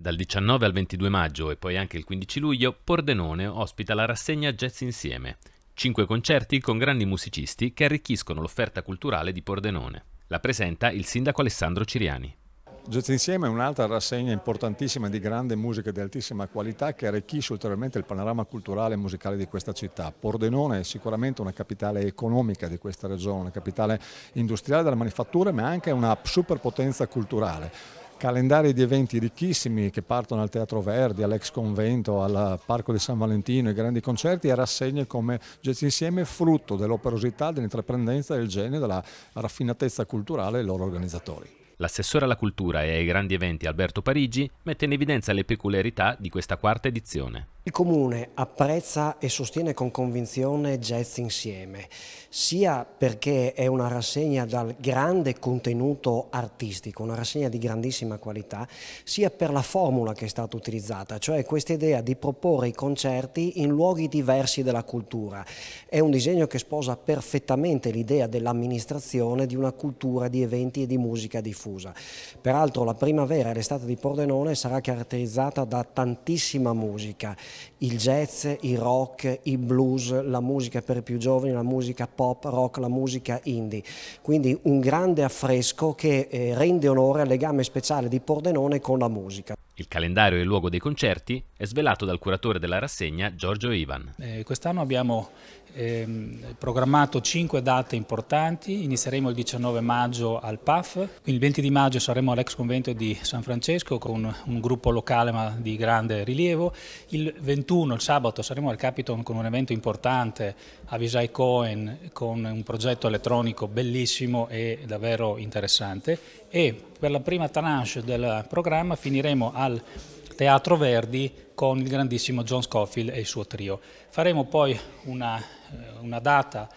Dal 19 al 22 maggio e poi anche il 15 luglio, Pordenone ospita la rassegna Jazz Insieme, cinque concerti con grandi musicisti che arricchiscono l'offerta culturale di Pordenone. La presenta il sindaco Alessandro Ciriani. Jazz Insieme è un'altra rassegna importantissima di grande musica di altissima qualità che arricchisce ulteriormente il panorama culturale e musicale di questa città. Pordenone è sicuramente una capitale economica di questa regione, una capitale industriale della manifattura ma anche una superpotenza culturale calendari di eventi ricchissimi che partono al Teatro Verdi, all'ex convento, al Parco di San Valentino, i grandi concerti e rassegne come Jazz Insieme frutto dell'operosità, dell'intraprendenza, del genio, della raffinatezza culturale dei loro organizzatori. L'assessore alla cultura e ai grandi eventi Alberto Parigi mette in evidenza le peculiarità di questa quarta edizione. Il Comune apprezza e sostiene con convinzione Jazz Insieme, sia perché è una rassegna dal grande contenuto artistico, una rassegna di grandissima qualità, sia per la formula che è stata utilizzata, cioè questa idea di proporre i concerti in luoghi diversi della cultura. È un disegno che sposa perfettamente l'idea dell'amministrazione di una cultura di eventi e di musica diffusa. Peraltro la primavera e l'estate di Pordenone sarà caratterizzata da tantissima musica, il jazz, il rock, il blues, la musica per i più giovani, la musica pop, rock, la musica indie. Quindi un grande affresco che eh, rende onore al legame speciale di Pordenone con la musica. Il calendario e il luogo dei concerti è svelato dal curatore della rassegna Giorgio Ivan. Eh, quest'anno abbiamo ehm, programmato cinque date importanti, inizieremo il 19 maggio al PAF, quindi il 20 di maggio saremo all'ex convento di San Francesco con un gruppo locale ma di grande rilievo, il 21 il sabato saremo al Capiton con un evento importante a Visai Cohen con un progetto elettronico bellissimo e davvero interessante e per la prima tranche del programma finiremo al al Teatro Verdi con il grandissimo John Scofield e il suo trio. Faremo poi una, eh, una data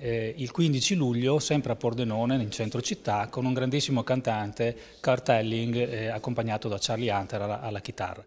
eh, il 15 luglio, sempre a Pordenone, in centro città, con un grandissimo cantante, Cartelling, eh, accompagnato da Charlie Hunter alla, alla chitarra.